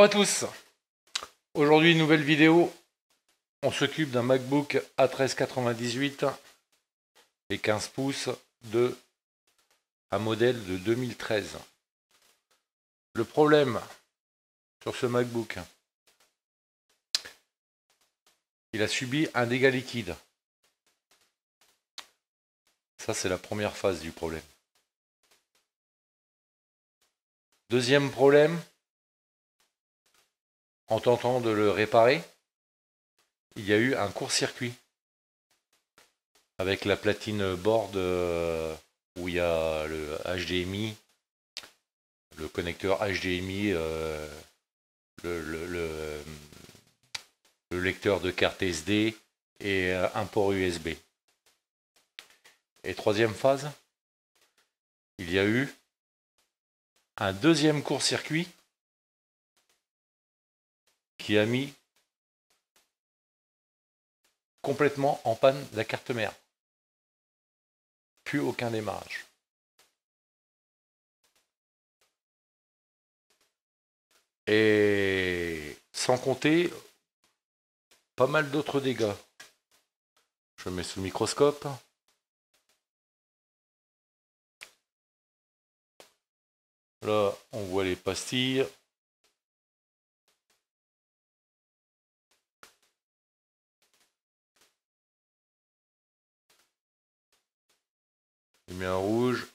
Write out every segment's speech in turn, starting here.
Bonjour à tous Aujourd'hui, nouvelle vidéo. On s'occupe d'un MacBook A1398 et 15 pouces de un modèle de 2013. Le problème sur ce MacBook, il a subi un dégât liquide. Ça, c'est la première phase du problème. Deuxième problème, en tentant de le réparer, il y a eu un court-circuit avec la platine board euh, où il y a le HDMI, le connecteur HDMI, euh, le, le lecteur de carte SD et euh, un port USB. Et troisième phase, il y a eu un deuxième court-circuit qui a mis complètement en panne la carte mère. Plus aucun démarrage. Et sans compter pas mal d'autres dégâts. Je mets sous le microscope. Là, on voit les pastilles. J'ai mis un rouge.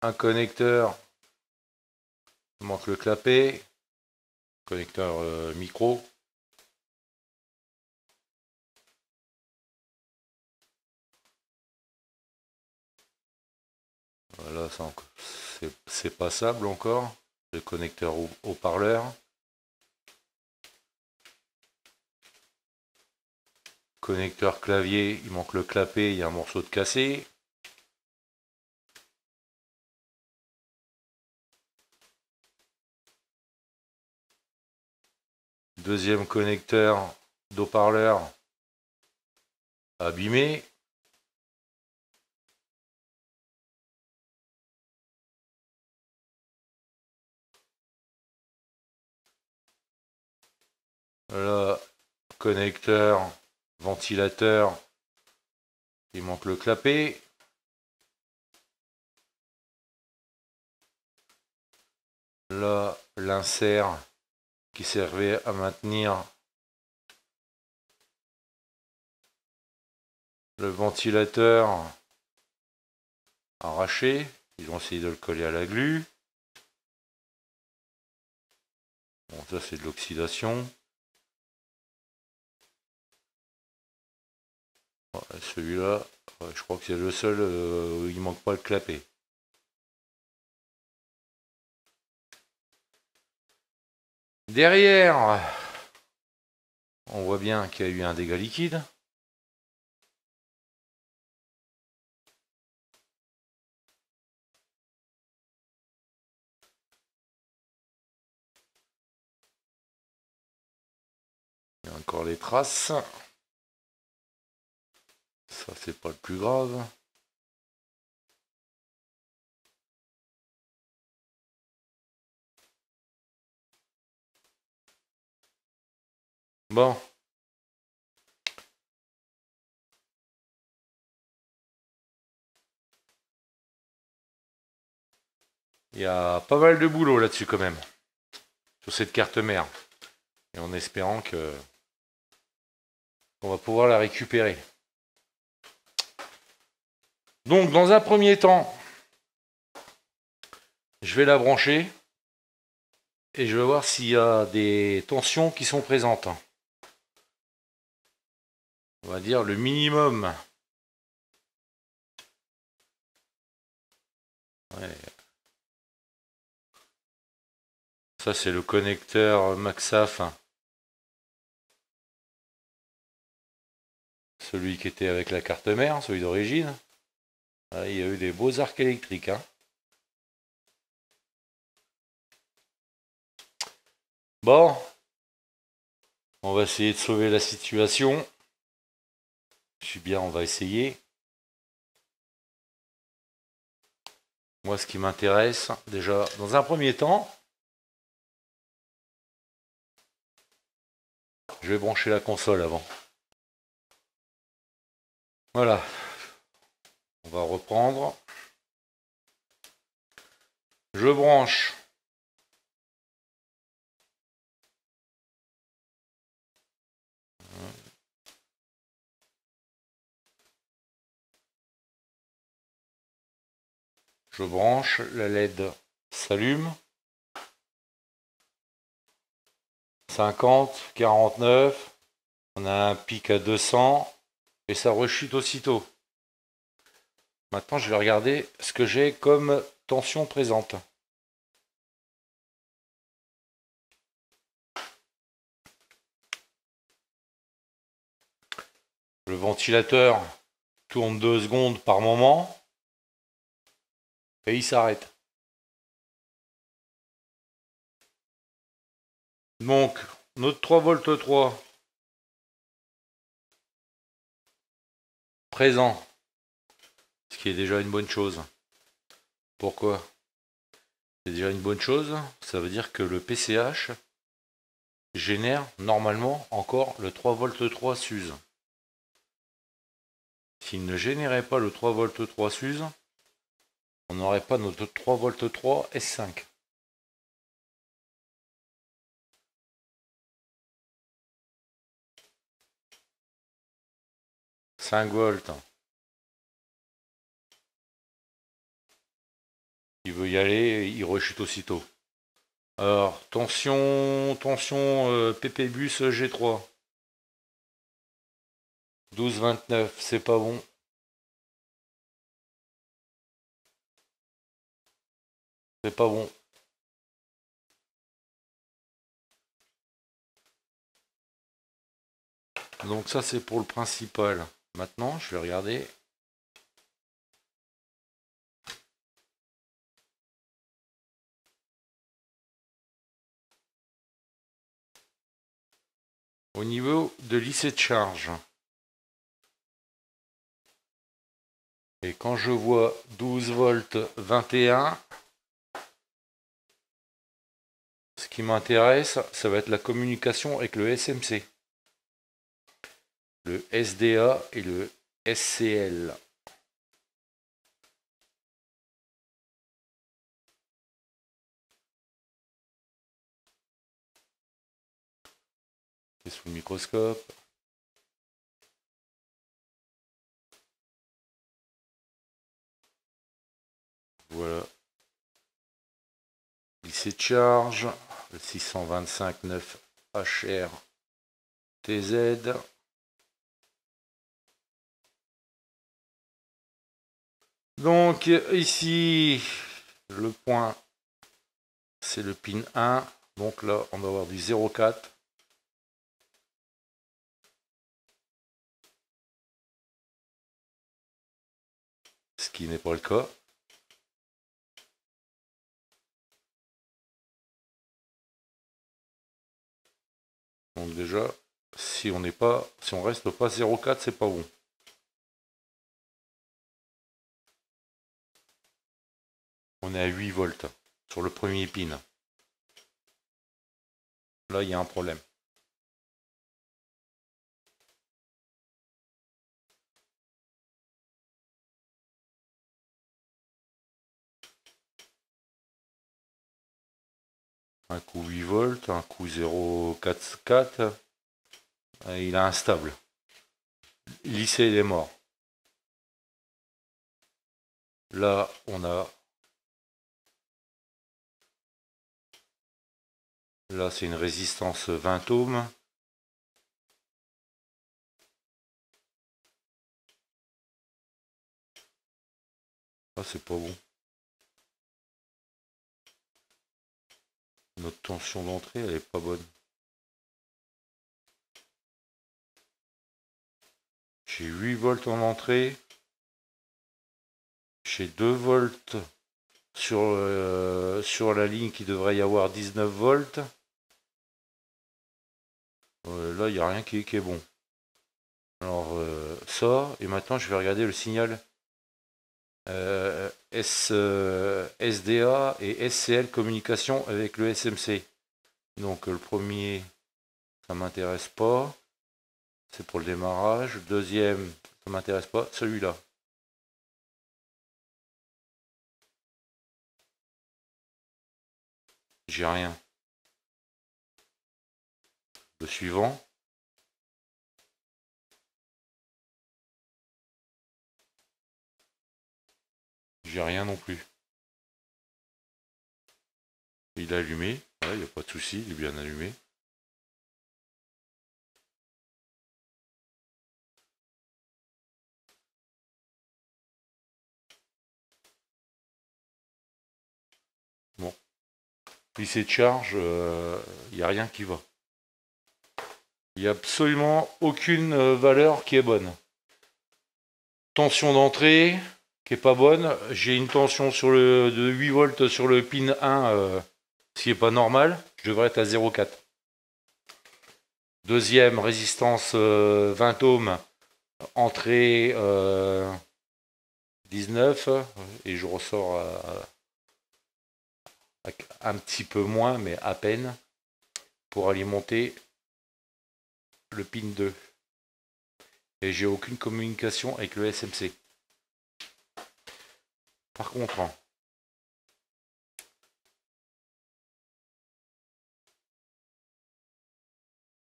Un connecteur. Il manque le clapet. Connecteur euh, micro. Voilà, c'est passable encore. Le connecteur haut-parleur. Connecteur clavier, il manque le clapet, il y a un morceau de cassé. Deuxième connecteur d'eau-parleur abîmé. Le connecteur ventilateur, il manque le clapet. Là, l'insert qui servait à maintenir le ventilateur arraché. Ils ont essayé de le coller à la glu. Bon, ça c'est de l'oxydation. Celui-là, je crois que c'est le seul euh, où il manque pas le clapet. Derrière, on voit bien qu'il y a eu un dégât liquide. Il y a encore les traces. Ça, c'est pas le plus grave. Bon. Il y a pas mal de boulot là-dessus quand même, sur cette carte mère. Et en espérant que on va pouvoir la récupérer. Donc dans un premier temps, je vais la brancher et je vais voir s'il y a des tensions qui sont présentes on va dire, le minimum. Ça, c'est le connecteur MaxAF. Celui qui était avec la carte mère, celui d'origine. il y a eu des beaux arcs électriques. Hein. Bon, on va essayer de sauver la situation. Je suis bien, on va essayer. Moi, ce qui m'intéresse, déjà, dans un premier temps, je vais brancher la console avant. Voilà. On va reprendre. Je branche Je branche, la LED s'allume. 50, 49, on a un pic à 200 et ça rechute aussitôt. Maintenant, je vais regarder ce que j'ai comme tension présente. Le ventilateur tourne 2 secondes par moment. Et il s'arrête. Donc, notre 3 v 3 présent, ce qui est déjà une bonne chose. Pourquoi C'est déjà une bonne chose, ça veut dire que le PCH génère normalement encore le 3 v 3 SUSE. S'il ne générait pas le 3 v 3 SUSE, on n'aurait pas notre 3 volts 3 et 5 5 volts. Il veut y aller, il rechute aussitôt. Alors, tension, tension PP euh, bus G3. 12-29, c'est pas bon. C'est pas bon. Donc ça c'est pour le principal. Maintenant je vais regarder. Au niveau de lycée de charge. Et quand je vois 12 volts 21, ce qui m'intéresse, ça va être la communication avec le SMC, le SDA et le SCL. C'est sous le microscope. Voilà. Il s'écharge. charge. 625.9 625 HR TZ. Donc ici, le point, c'est le pin 1. Donc là, on va avoir du 0,4. Ce qui n'est pas le cas. Donc déjà, si on n'est reste pas 0,4, c'est pas bon. On est à 8 volts sur le premier pin. Là, il y a un problème. Un coup 8 volts, un coup 0,44. Il est instable. Lycée, il est mort. Là, on a... Là, c'est une résistance 20 ohms. Ah, c'est pas bon. Notre tension d'entrée, elle est pas bonne. J'ai 8 volts en entrée. J'ai 2 volts sur, euh, sur la ligne qui devrait y avoir 19 volts. Euh, là, il n'y a rien qui, est bon. Alors, sort euh, et maintenant, je vais regarder le signal. SDA euh, et SCL communication avec le SMC. Donc le premier, ça m'intéresse pas. C'est pour le démarrage. Deuxième, ça m'intéresse pas. Celui-là. J'ai rien. Le suivant. J'ai rien non plus. Il est allumé. Il n'y a pas de souci, il est bien allumé. Bon. Lycée de charge, il n'y euh, a rien qui va. Il n'y a absolument aucune euh, valeur qui est bonne. Tension d'entrée, pas bonne. J'ai une tension sur le, de 8 volts sur le pin 1, euh, ce qui est pas normal. Je devrais être à 0,4. Deuxième, résistance 20 euh, ohms, entrée 19, euh, et je ressors un petit peu moins, mais à peine, pour alimenter le pin 2. Et j'ai aucune communication avec le SMC par contre, hein.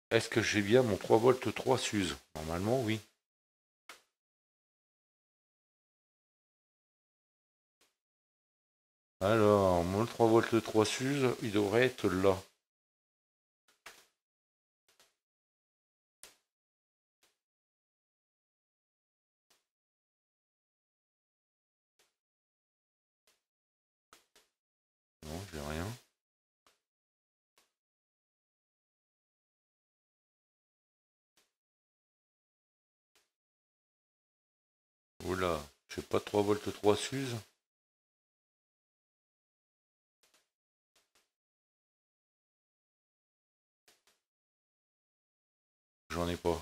Est-ce que j'ai bien mon 3 v 3 sus Normalement, oui. Alors, mon 3 v 3 sus il devrait être là. pas, 3 volts 3 Suse. J'en ai pas.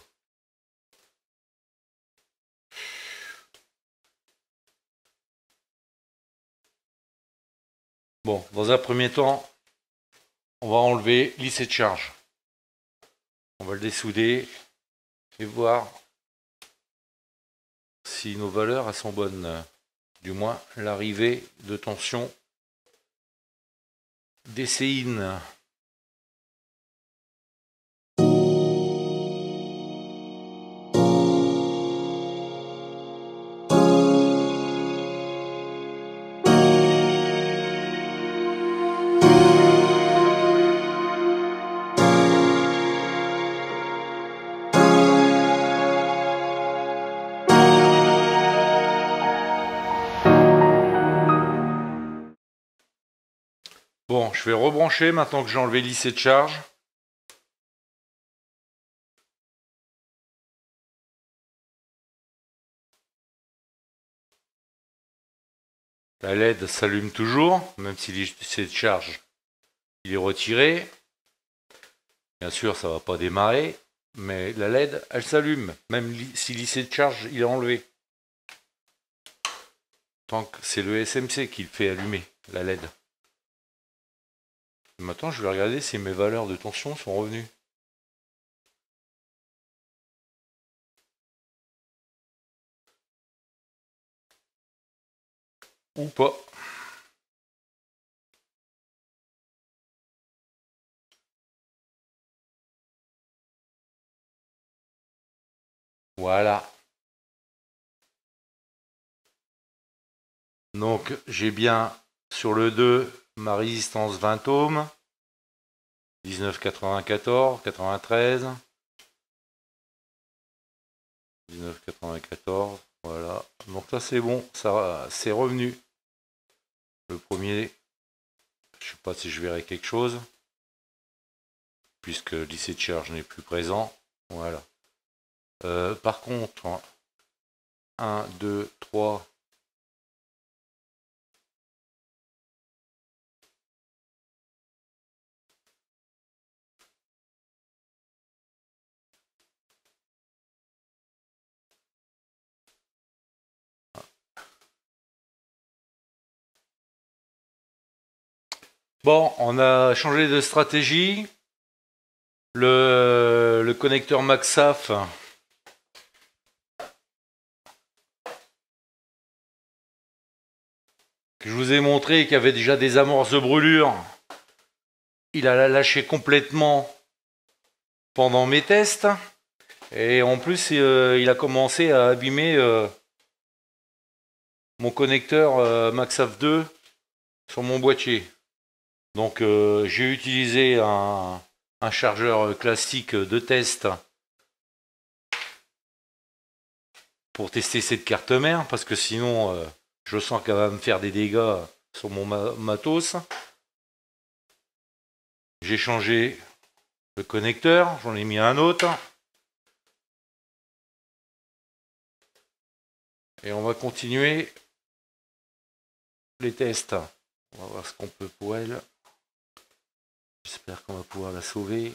Bon, dans un premier temps, on va enlever l'issée de charge. On va le dessouder et voir nos valeurs sont bonnes. Euh, du moins, l'arrivée de tension séines... vais rebrancher maintenant que j'ai enlevé l'issée de charge. La LED s'allume toujours, même si l'IC de charge il est retiré. Bien sûr, ça va pas démarrer, mais la LED, elle s'allume, même si l'IC de charge il est enlevé. Tant que c'est le SMC qui le fait allumer, la LED. Maintenant, je vais regarder si mes valeurs de tension sont revenues. Ou pas. Voilà. Donc, j'ai bien sur le 2 ma résistance 20 ohms 1994, 93, 1994, voilà. Donc ça c'est bon, ça c'est revenu. Le premier, je sais pas si je verrai quelque chose, puisque le de charge n'est plus présent. Voilà. Euh, par contre, 1, 2, 3, Bon, on a changé de stratégie. Le, connecteur MaxAF. Que je vous ai montré qui avait déjà des amorces de brûlure. Il a lâché complètement pendant mes tests. Et en plus, euh, il a commencé à abîmer euh, mon connecteur euh, MaxAF 2 sur mon boîtier. Donc euh, j'ai utilisé un, chargeur classique de test pour tester cette carte mère, parce que sinon euh, je sens qu'elle va me faire des dégâts sur mon matos. J'ai changé le connecteur, j'en ai mis un autre. Et on va continuer les tests. On va voir ce qu'on peut pour elle. J'espère qu'on va pouvoir la sauver.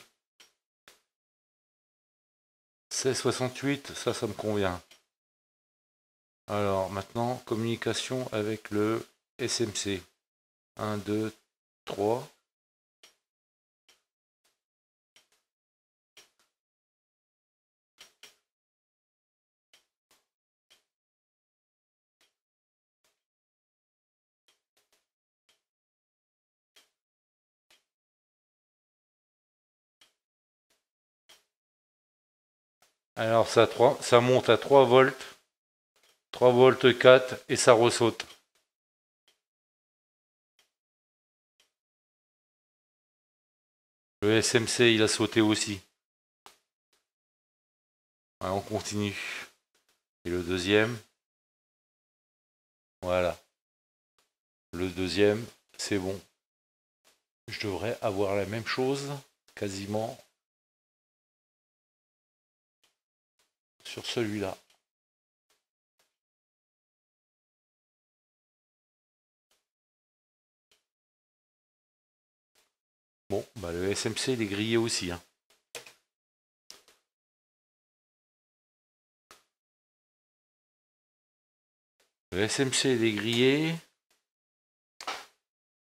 1668, ça, ça me convient. Alors maintenant, communication avec le SMC. 1, 2, 3. Alors ça, ça monte à 3 volts, 3 volts 4 et ça ressaute. Le SMC il a sauté aussi. on continue. Et le deuxième. Voilà. Le deuxième, c'est bon. Je devrais avoir la même chose quasiment sur celui-là. Bon, bah le SMC il est grillé aussi. Hein. Le SMC est grillé.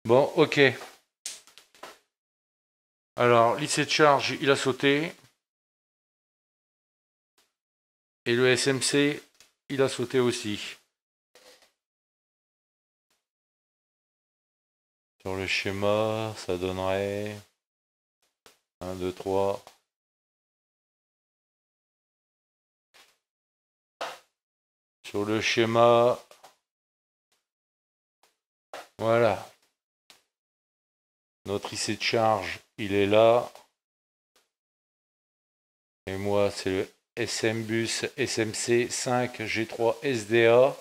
Bon, ok. Alors, lycée de charge, il a sauté. Et le SMC, il a sauté aussi. Sur le schéma, ça donnerait 1, 2, 3. Sur le schéma, voilà. Notre IC de charge, il est là. Et moi, c'est le SM Bus, SMC, 5, G3, SDA,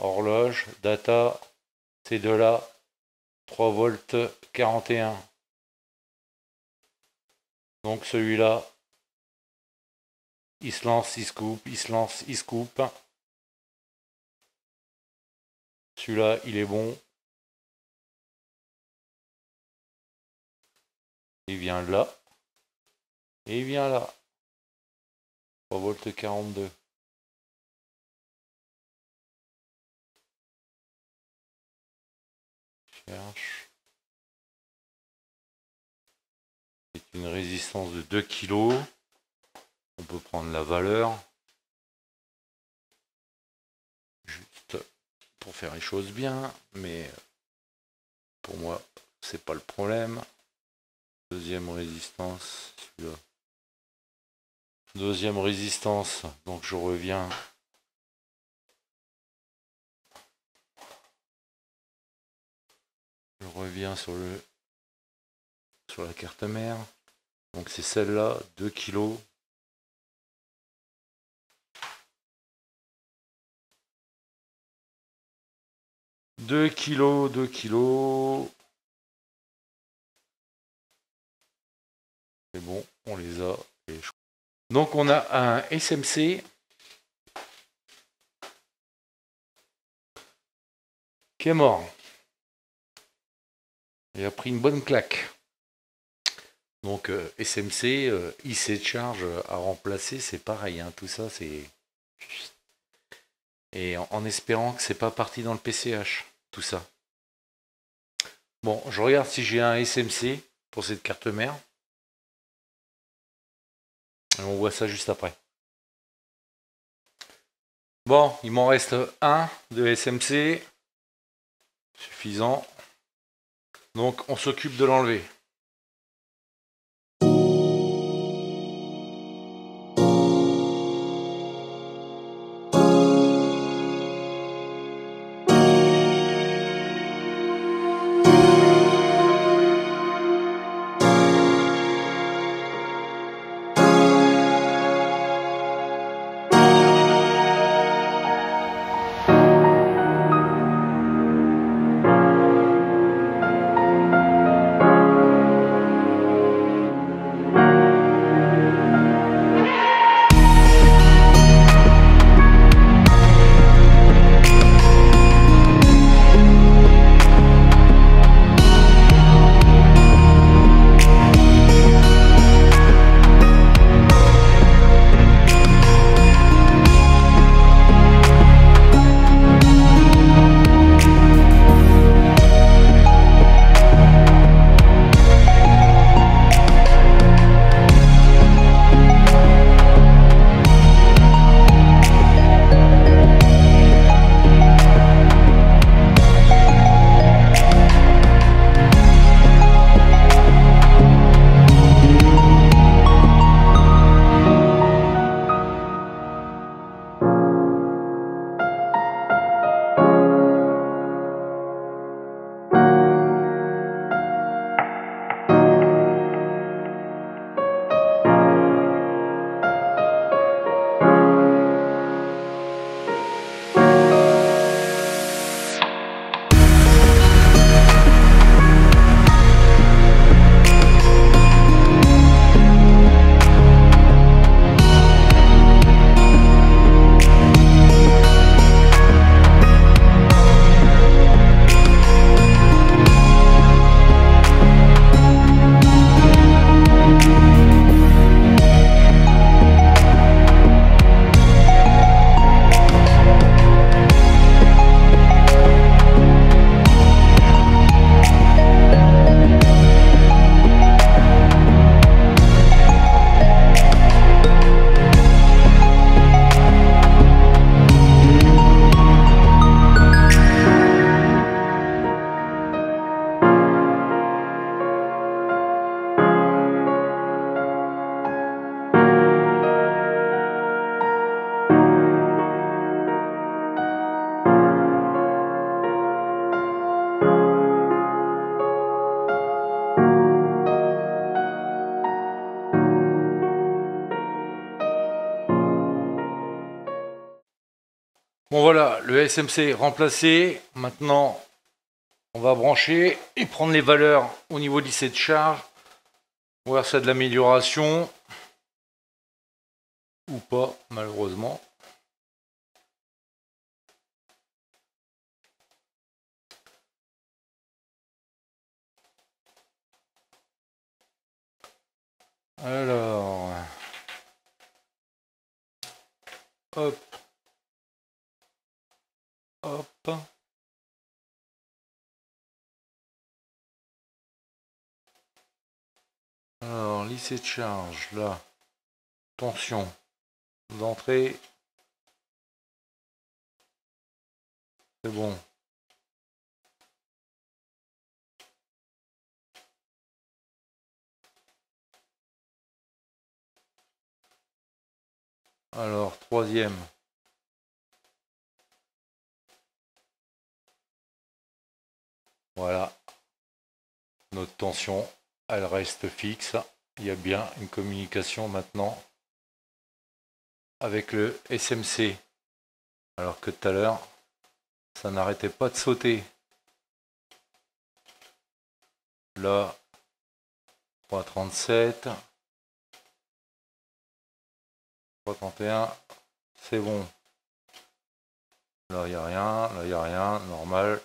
horloge, data, c de là, 3 volts 41. Donc celui-là, il se lance, il se coupe, il se lance, il se coupe. Celui-là, il est bon. Il vient là. Et il vient là. 3 volts 42. Cherche. C'est une résistance de 2 kg. On peut prendre la valeur. Juste pour faire les choses bien, mais pour moi, c'est pas le problème. Deuxième résistance, celui-là. Deuxième résistance, donc je reviens. Je reviens sur, le, sur la carte mère. Donc c'est celle-là, 2 kilos. Deux kilos, 2 kilos. C'est bon, on les a. Et donc on a un SMC qui est mort. Il a pris une bonne claque. Donc euh, SMC, euh, IC IC charge euh, à remplacer, c'est pareil. Hein. tout ça, c'est... Et en, en, espérant que c'est pas parti dans le PCH, tout ça. Bon, je regarde si j'ai un SMC pour cette carte mère on voit ça juste après. Bon, il m'en reste un de SMC. Suffisant. Donc on s'occupe de l'enlever. SMC remplacé. Maintenant, on va brancher et prendre les valeurs au niveau de cette de charge. Voir ça de l'amélioration. Ou pas, malheureusement. Alors. Hop. Hop. Alors, lycée de charge, là. Tension. d'entrée. C'est bon. Alors, troisième. Voilà. Notre tension, elle reste fixe. Il y a bien une communication maintenant avec le SMC. Alors que tout à l'heure, ça n'arrêtait pas de sauter. Là, 337. 331. C'est bon. Là, il n'y a rien. Là, il n'y a rien. Normal.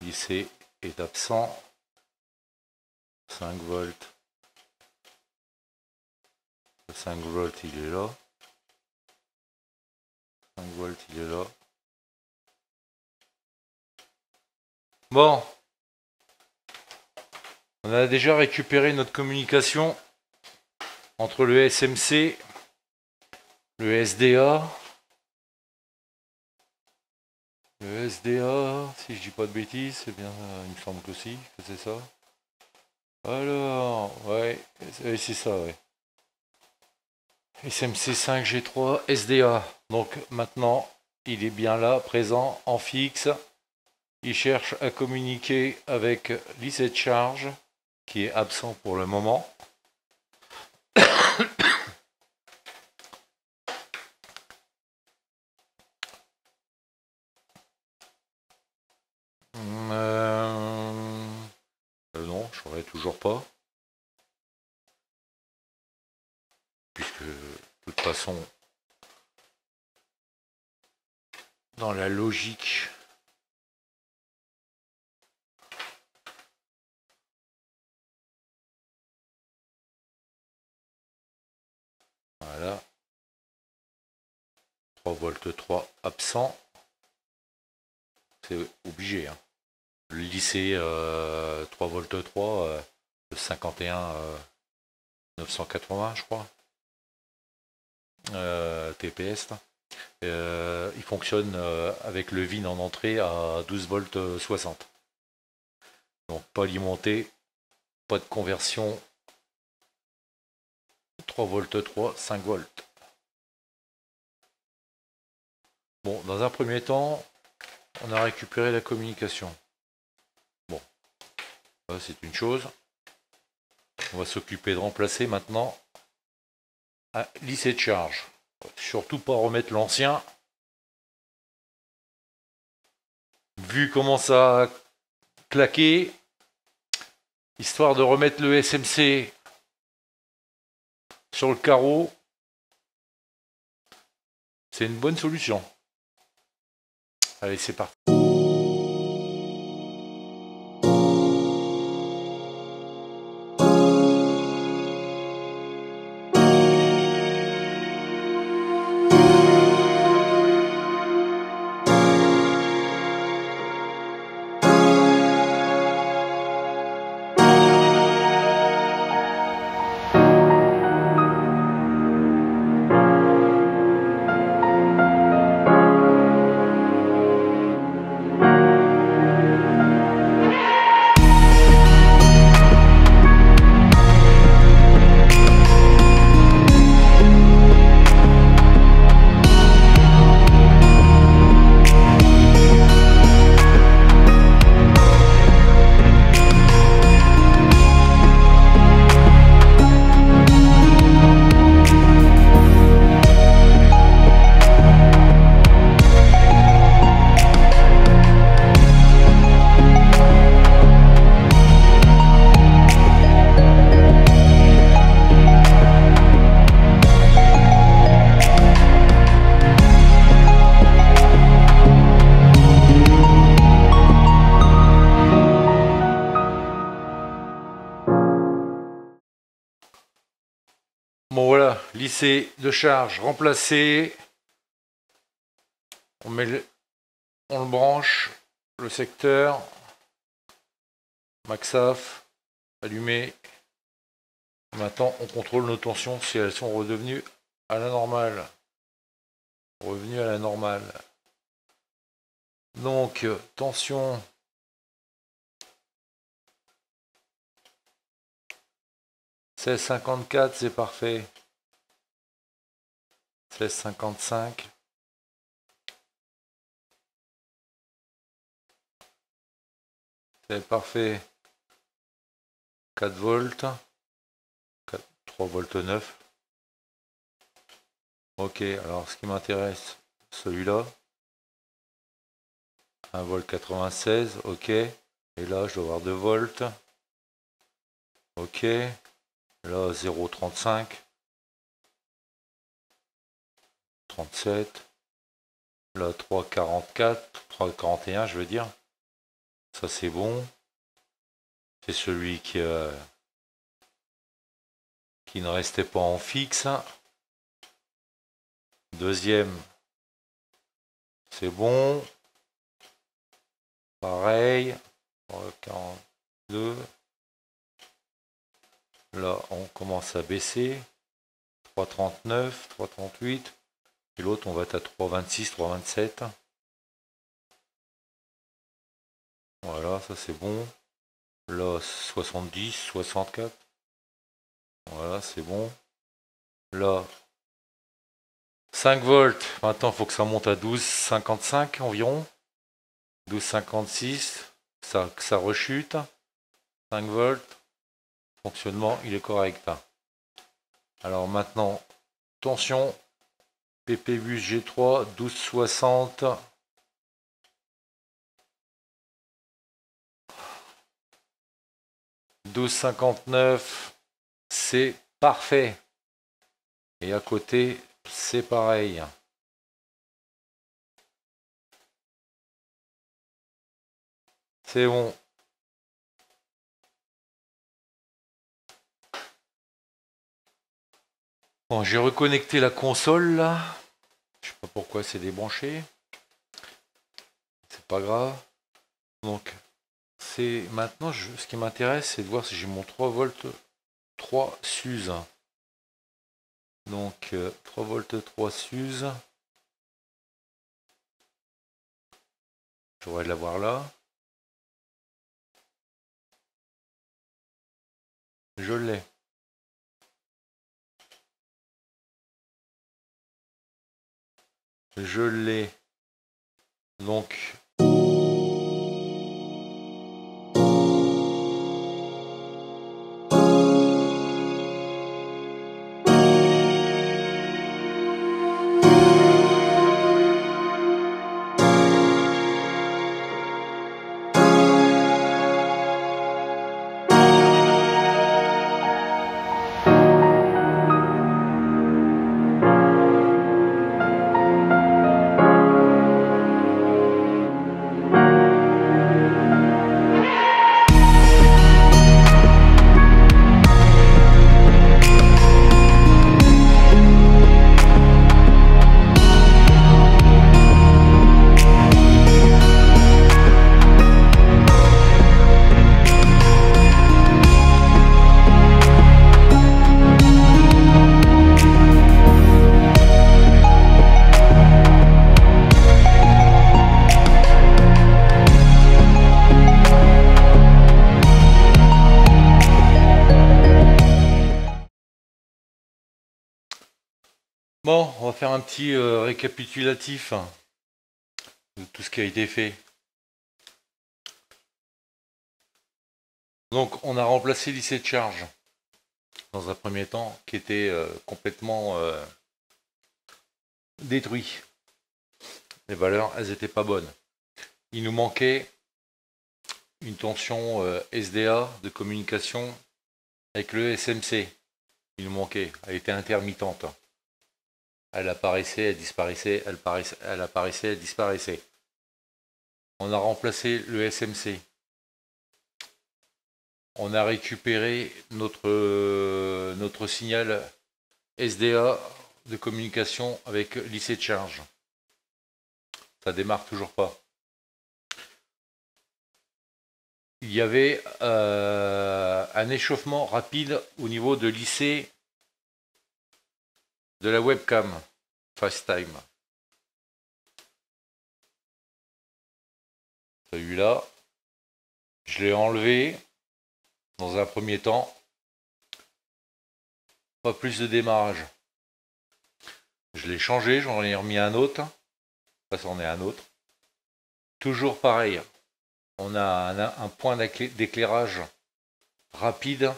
Lycée est absent. 5 volts. 5 volts, il est là. 5 volts, il est là. Bon. On a déjà récupéré notre communication entre le SMC, le SDA, E SDA, si je dis pas de bêtises, c'est bien, euh, il me semble que si, c'est ça. Alors, ouais, c'est ça, ouais. SMC5G3 SDA. Donc maintenant, il est bien là, présent, en fixe. Il cherche à communiquer avec l'IC charge, qui est absent pour le moment. sont dans la logique Voilà. 3 volts 3 absent. C'est obligé. Hein. Le lycée euh, 3 volts 3, euh, 51 980 euh, je crois. Euh, TPS. Euh, il fonctionne euh, avec le VIN en entrée à 12 volts 60. Donc pas alimenté, pas de conversion. 3 volts 3, 5 volts. Bon, dans un premier temps, on a récupéré la communication. Bon, c'est une chose. On va s'occuper de remplacer maintenant à lycée de charge. Surtout pas remettre l'ancien. Vu comment ça a claqué, histoire de remettre le SMC sur le carreau, c'est une bonne solution. Allez, c'est parti. charge remplacé. On, met le, branche, le secteur, MaxAF, allumé. Maintenant, on contrôle nos tensions si elles sont redevenues à la normale. Revenues à la normale. Donc, tension. C'est 54, c'est parfait. 1655. C'est parfait. 4 volts. 3 volts 9. Ok, alors ce qui m'intéresse, celui-là. 1 volt 96, ok. Et là, je dois avoir 2 volts. Ok. Là, 0,35. 37, la 344, 341 je veux dire. Ça c'est bon. C'est celui qui, euh, qui ne restait pas en fixe. Deuxième, c'est bon. Pareil, 42. Là, on commence à baisser. 339, 338. Et l'autre, on va être à 3,26, 3,27. Voilà, ça c'est bon. Là, 70, 64. Voilà, c'est bon. Là, 5 volts. Maintenant, il faut que ça monte à 12,55 environ. 12,56. Ça, ça rechute. 5 volts. Fonctionnement, il est correct. Alors maintenant, tension, PPU G3 1260. 12,59 c'est parfait. Et à côté, c'est pareil. C'est bon. j'ai reconnecté la console là. Je sais pas pourquoi c'est débranché. C'est pas grave. Donc, c'est maintenant, je, ce qui m'intéresse, c'est de voir si j'ai mon 3 volts 3 sus Donc, 3 euh, volts 3 sus Je devrais l'avoir là. Je l'ai. Je l'ai donc faire un petit euh, récapitulatif de tout ce qui a été fait. Donc on a remplacé l'IC de charge dans un premier temps qui était euh, complètement euh, détruit. Les valeurs, elles n'étaient pas bonnes. Il nous manquait une tension SDA de communication avec le SMC. Il nous manquait, elle était intermittente. Elle apparaissait, elle disparaissait, elle, apparaissait, elle disparaissait. On a remplacé le SMC. On a récupéré notre, notre signal SDA de communication avec lycée de charge. Ça démarre toujours pas. Il y avait euh, un échauffement rapide au niveau de lycée de la webcam FaceTime. Celui-là, je l'ai enlevé dans un premier temps. Pas plus de démarrage. Je l'ai changé, j'en ai remis un autre. Ça, c'en est un autre. Toujours pareil. On a un point d'éclairage rapide,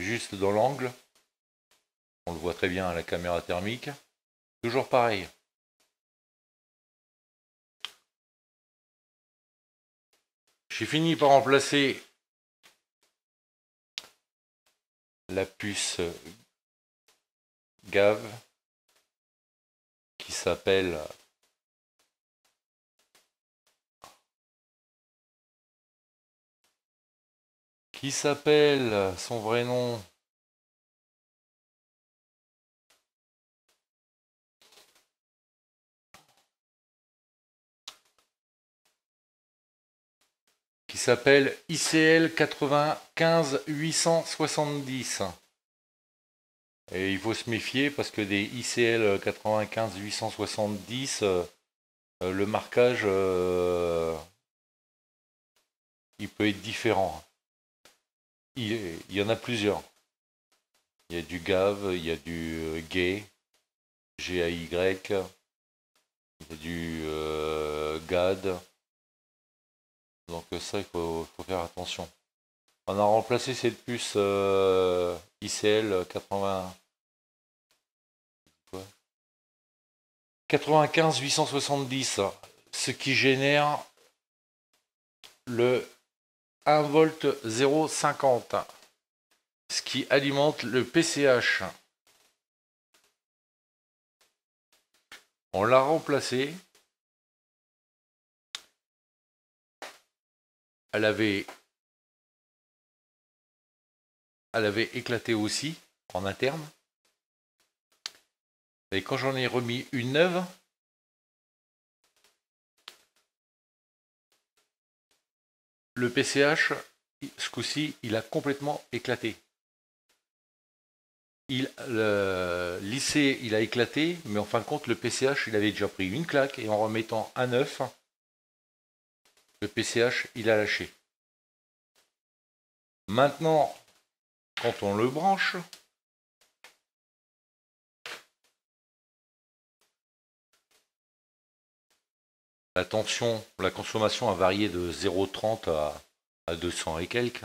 juste dans l'angle. On le voit très bien à la caméra thermique. Toujours pareil. J'ai fini par remplacer la puce GAV qui s'appelle qui s'appelle son vrai nom s'appelle ICL 95 870. Et il faut se méfier parce que des ICL 95 870, le marquage, euh, il peut être différent. Il, y en a plusieurs. Il y a du GAV, il y a du euh, GAY, G-A-Y, il y a du euh, GAD. Donc euh, ça, il faut, faire attention. On a remplacé cette puce ICL 80... 95 870, ce qui génère le 1 volt 0,50, ce qui alimente le PCH. On l'a remplacé elle avait, elle avait éclaté aussi en interne. Et quand j'en ai remis une neuve, le PCH, ce coup-ci, il a complètement éclaté. Il, le lycée, il a éclaté, mais en fin de compte, le PCH, il avait déjà pris une claque, et en remettant un neuf, le PCH, il a lâché. Maintenant, quand on le branche, la tension, la consommation a varié de 0,30 à, à 200 et quelques.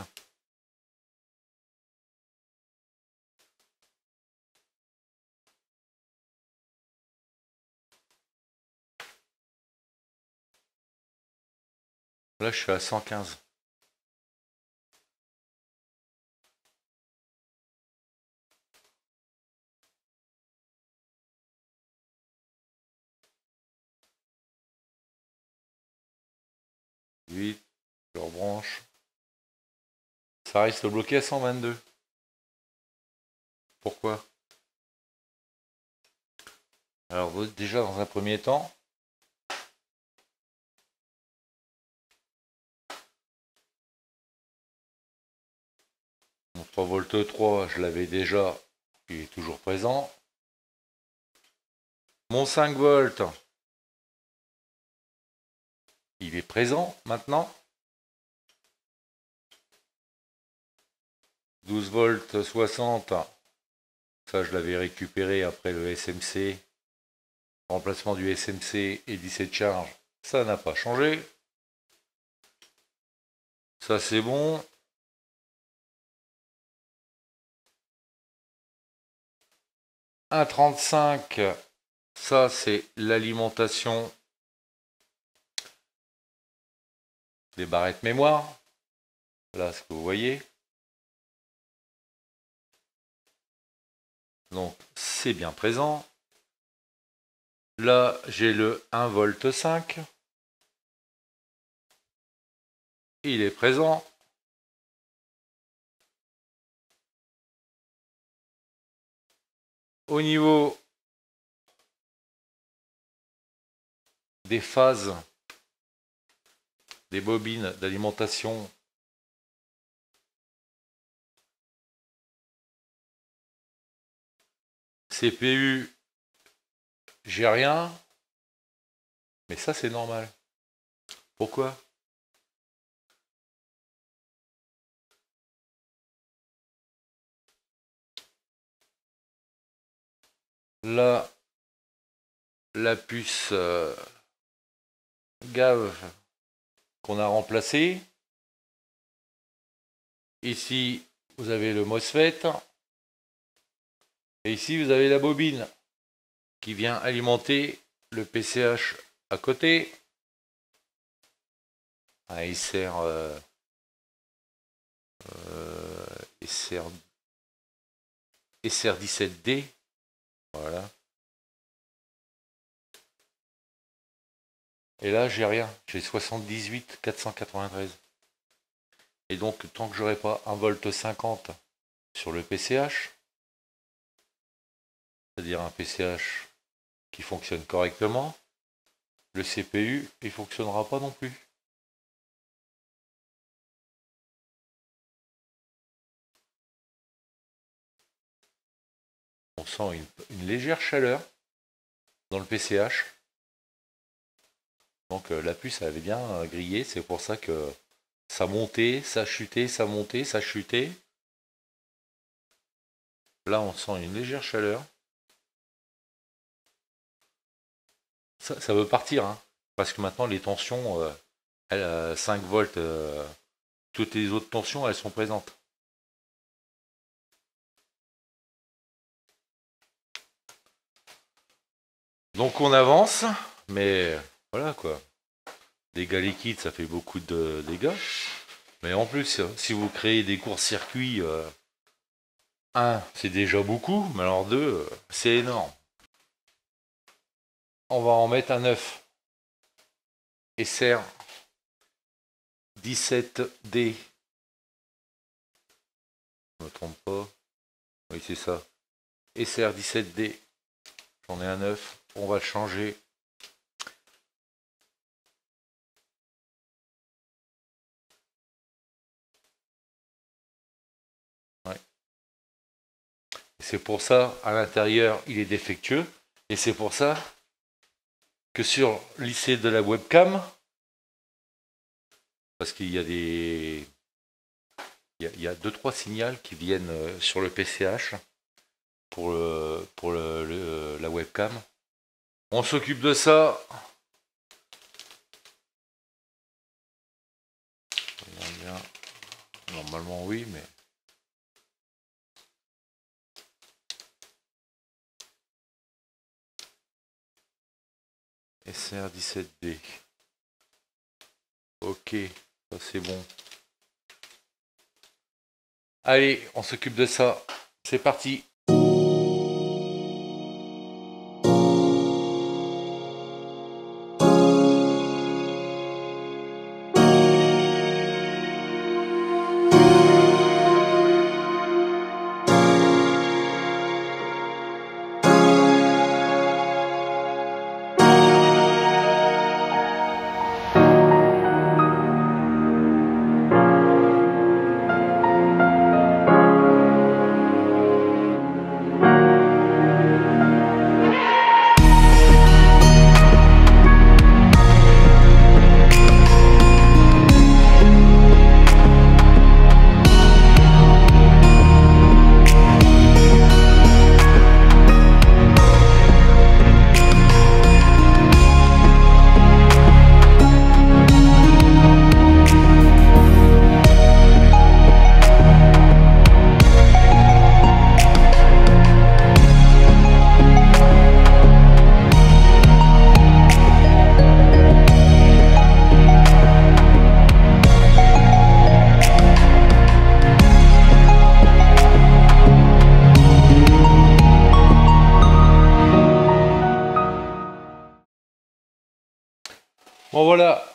Là, je suis à 115. 8, je rebranche. Ça risque de bloquer à 122. Pourquoi Alors déjà dans un premier temps, 3V 3, je l'avais déjà, il est toujours présent. Mon 5 volts, il est présent maintenant. 12 volts 60, ça je l'avais récupéré après le SMC, remplacement du SMC et 17 charges, ça n'a pas changé. Ça c'est bon. 1,35, ça c'est l'alimentation des barrettes mémoire. Là, ce que vous voyez. Donc, c'est bien présent. Là, j'ai le 1 v 5. Il est présent. Au niveau des phases des bobines d'alimentation CPU, j'ai rien. Mais ça, c'est normal. Pourquoi Là, la puce euh, GAV qu'on a remplacée. Ici, vous avez le MOSFET. Et ici, vous avez la bobine qui vient alimenter le PCH à côté. Un ah, SR17D voilà. Et là, j'ai rien. J'ai 78 493. Et donc, tant que j'aurai pas un volt 50 sur le PCH, c'est-à-dire un PCH qui fonctionne correctement, le CPU, il fonctionnera pas non plus. on sent une, légère chaleur dans le PCH. Donc euh, la puce avait bien euh, grillé, c'est pour ça que ça montait, ça chutait, ça montait, ça chutait. Là on sent une légère chaleur. Ça, veut partir, hein, parce que maintenant les tensions, 5 euh, volts, toutes les autres tensions, elles sont présentes. Donc on avance, mais voilà quoi. Dégâts liquides, ça fait beaucoup de dégâts. Mais en plus, euh, si vous créez des courts-circuits, euh, un, c'est déjà beaucoup, mais alors 2, euh, c'est énorme. On va en mettre un 9. SR 17D. Je me trompe pas. Oui, c'est ça. SR 17D. J'en ai un 9. On va le changer. C'est pour ça, à l'intérieur, il est défectueux. Et c'est pour ça que sur l'IC de la webcam, parce qu'il y a des... Il y a deux trois signaux qui viennent euh, sur le PCH pour, pour la webcam. On s'occupe de ça. Normalement oui, mais... SR17D. Ok, ça c'est bon. Allez, on s'occupe de ça. C'est parti.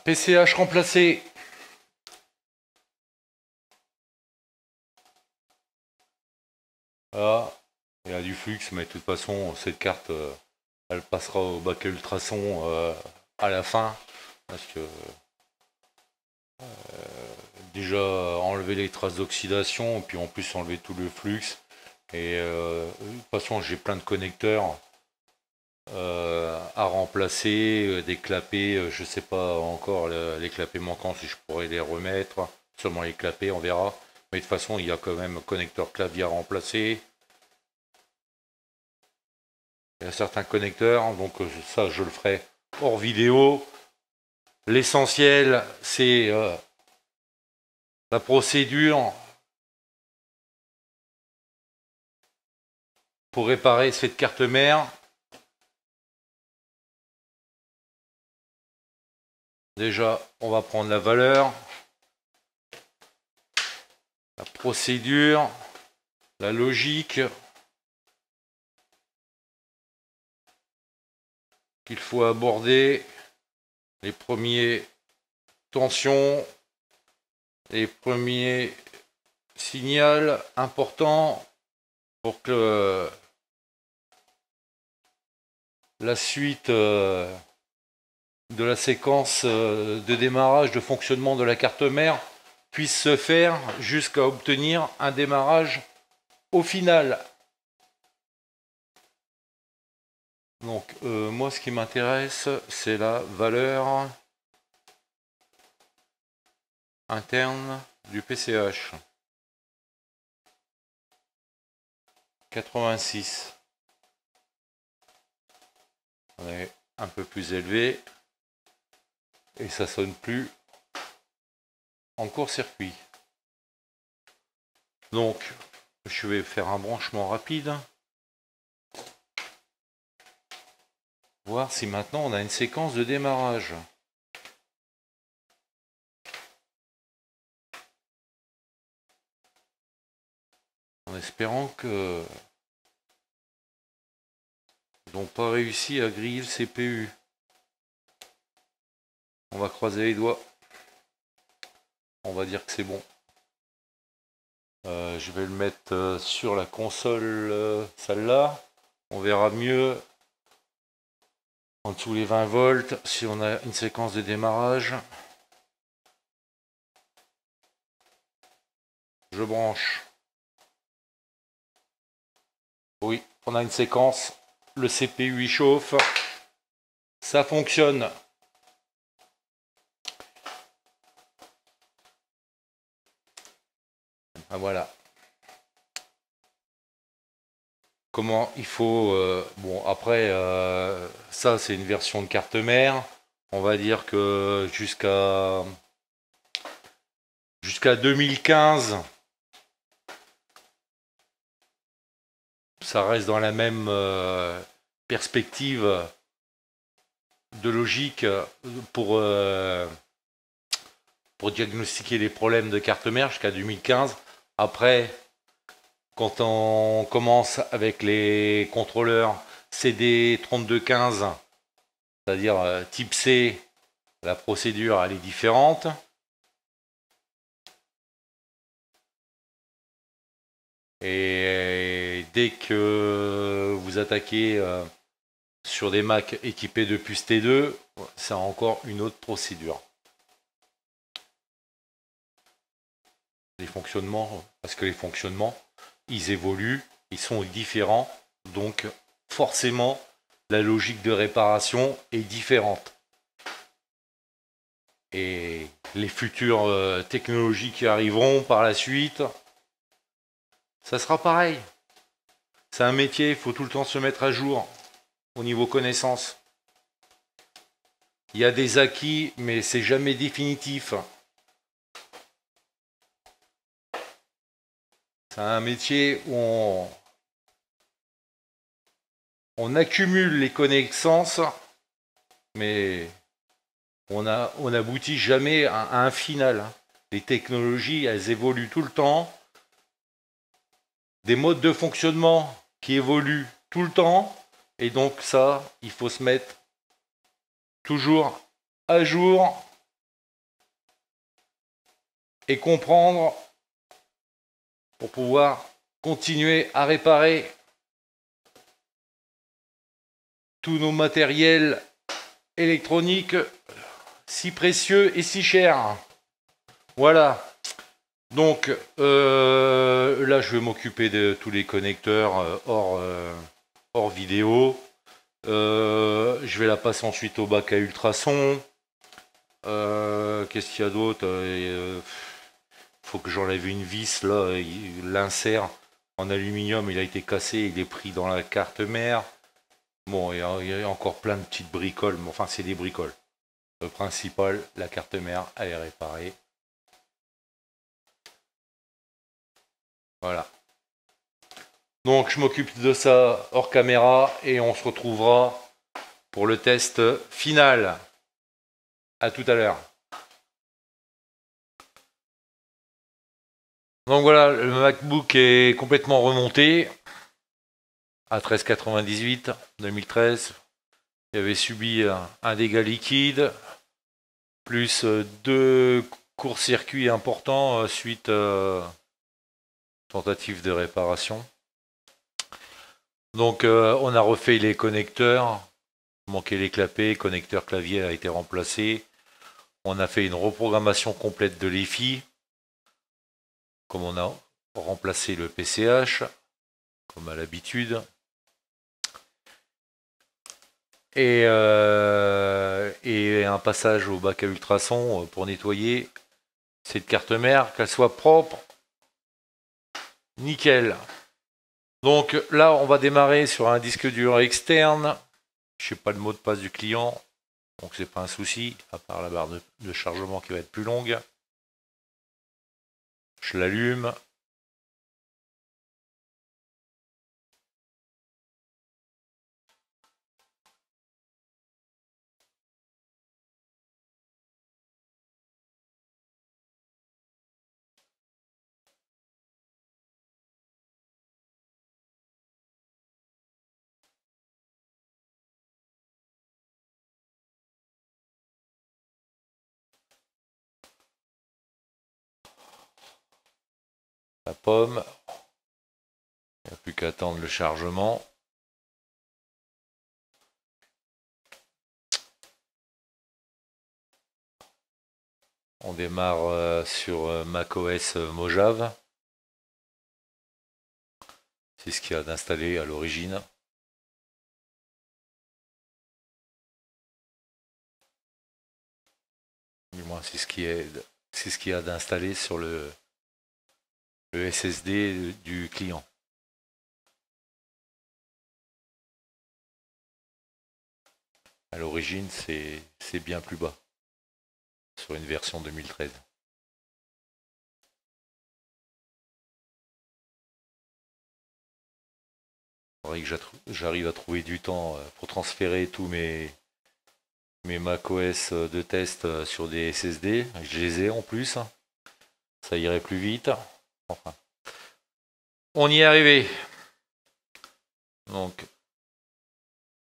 PCH remplacé. Voilà. Ah, il y a du flux, mais de toute façon, cette carte, euh, elle passera au bac ultrason euh, à la fin. Parce que euh, déjà enlever les traces d'oxydation, puis en plus enlever tout le flux. Et de toute façon, j'ai plein de connecteurs euh, à remplacer, euh, des clapets, euh, je sais pas encore les clapets manquants si je pourrais les remettre, seulement les clapets, on verra. Mais de toute façon, il y a quand même connecteur clavier à remplacer. Il y a certains connecteurs, donc ça je le ferai hors vidéo. L'essentiel, c'est la procédure pour réparer cette carte mère Déjà, on va prendre la valeur, la procédure, la logique qu'il faut aborder, les premiers tensions, les premiers signaux importants pour que la suite... Euh, de la séquence euh, de démarrage, de fonctionnement de la carte mère puisse se faire jusqu'à obtenir un démarrage au final. Donc euh, moi ce qui m'intéresse c'est la valeur interne du PCH. 86. un peu plus élevé et ça sonne plus en court-circuit. Donc, je vais faire un branchement rapide. Voir si maintenant on a une séquence de démarrage. En espérant que n'ont pas réussi à griller le CPU. On va croiser les doigts. On va dire que c'est bon. Euh, je vais le mettre euh, sur la console, euh, celle-là. On verra mieux en dessous les 20 volts si on a une séquence de démarrage. Je branche. Oui, on a une séquence. Le CPU chauffe. Ça fonctionne. Ah, voilà. Comment il faut... Euh, bon, après, euh, ça, c'est une version de carte mère. On va dire que jusqu'à... Jusqu'à 2015, ça reste dans la même euh, perspective de logique pour, pour diagnostiquer les problèmes de carte mère jusqu'à 2015. Après, quand on commence avec les contrôleurs CD3215, c'est-à-dire euh, type C, la procédure elle est différente. Et euh, dès que vous attaquez euh, sur des Mac équipés de puces T2, c'est encore une autre procédure. les fonctionnements, parce que les fonctionnements, ils évoluent, ils sont différents, donc forcément, la logique de réparation est différente. Et les futures euh, technologies qui arriveront par la suite, ça sera pareil. C'est un métier, il faut tout le temps se mettre à jour au niveau connaissance. Il y a des acquis, mais c'est jamais définitif. C'est un métier où on, accumule les connaissances, mais on n'aboutit jamais à, à, un final. Hein. Les technologies, elles évoluent tout le temps. Des modes de fonctionnement qui évoluent tout le temps. Et donc ça, il faut se mettre toujours à jour et comprendre pour pouvoir continuer à réparer tous nos matériels électroniques si précieux et si chers. Voilà. Donc euh, là, je vais m'occuper de tous les connecteurs euh, hors, euh, hors, vidéo. je vais la passer ensuite au bac à ultrasons. Qu'est-ce qu'il y a d'autre faut que j'enlève une vis, là, l'insert en aluminium, il a été cassé, il est pris dans la carte mère. Bon, il y a, encore plein de petites bricoles, mais enfin, c'est des bricoles. Le principal, la carte mère, elle est réparée. Voilà. Donc, je m'occupe de ça hors caméra et on se retrouvera pour le test final. À tout à l'heure. Donc voilà, le MacBook est complètement remonté à 13,98 2013. Il avait subi un dégât liquide, plus euh, deux courts-circuits importants euh, suite à euh, tentative de réparation. Donc on a refait les connecteurs, manquait les clapets, connecteur clavier a été remplacé. On a fait une reprogrammation complète de l'EFI comme on a remplacé le PCH, comme à l'habitude. Euh, et, un passage au bac à ultrasons euh, pour nettoyer cette carte mère, qu'elle soit propre. Nickel. Donc là, on va démarrer sur un disque dur externe. Je sais pas le mot de passe du client, donc n'est pas un souci, à part la barre de chargement qui va être plus longue. Je l'allume. Il n'y a plus qu'à attendre le chargement. On démarre euh, sur euh, macOS euh, Mojave. C'est ce qu'il y a d'installé à l'origine. Du moins, c'est ce qui est, c'est ce qu'il y a d'installé sur le SSD du client. À l'origine, c'est bien plus bas, sur une version 2013. que j'arrive à trouver du temps euh, pour transférer tous mes, mes macOS euh, de test euh, sur des SSD. Je les ai en plus. Hein. Ça irait plus vite. On y est arrivé. Donc,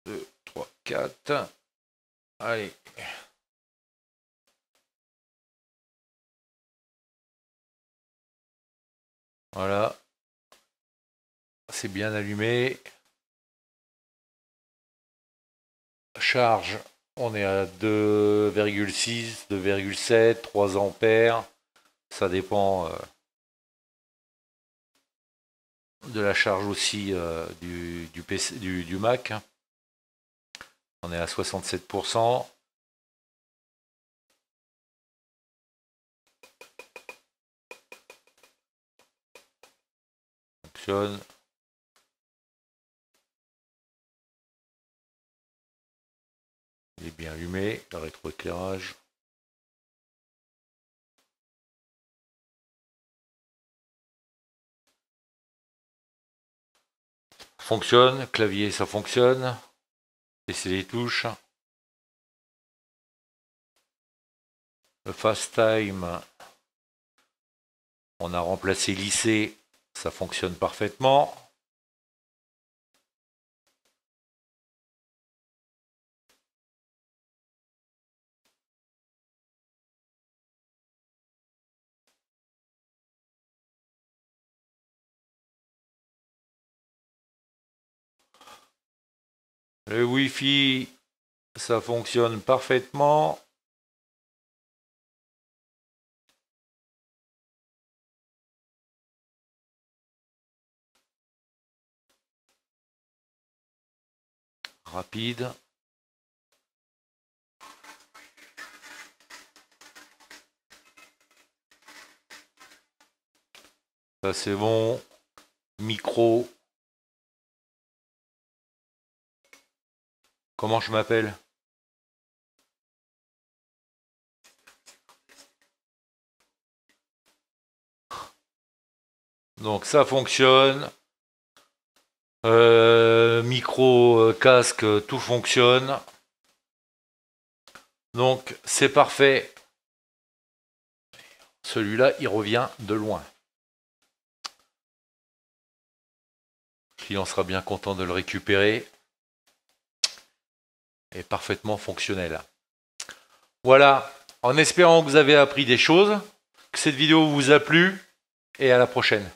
2, 3, 4. Allez. Voilà. C'est bien allumé. Charge, on est à 2,6, 2,7, 3 ampères. Ça dépend. Euh de la charge aussi euh, du, du, du, Mac. On est à 67%. Fonctionne. Il est bien allumé, le rétroéclairage. fonctionne, clavier ça fonctionne, et les touches. Le fast time, on a remplacé lycée, ça fonctionne parfaitement. Le Wi-Fi, ça fonctionne parfaitement. Rapide. Ça c'est bon. Micro, Comment je m'appelle Donc ça fonctionne. Euh, micro, euh, casque, tout fonctionne. Donc c'est parfait. Celui-là, il revient de loin. Le client sera bien content de le récupérer est parfaitement fonctionnel. Voilà, en espérant que vous avez appris des choses, que cette vidéo vous a plu, et à la prochaine.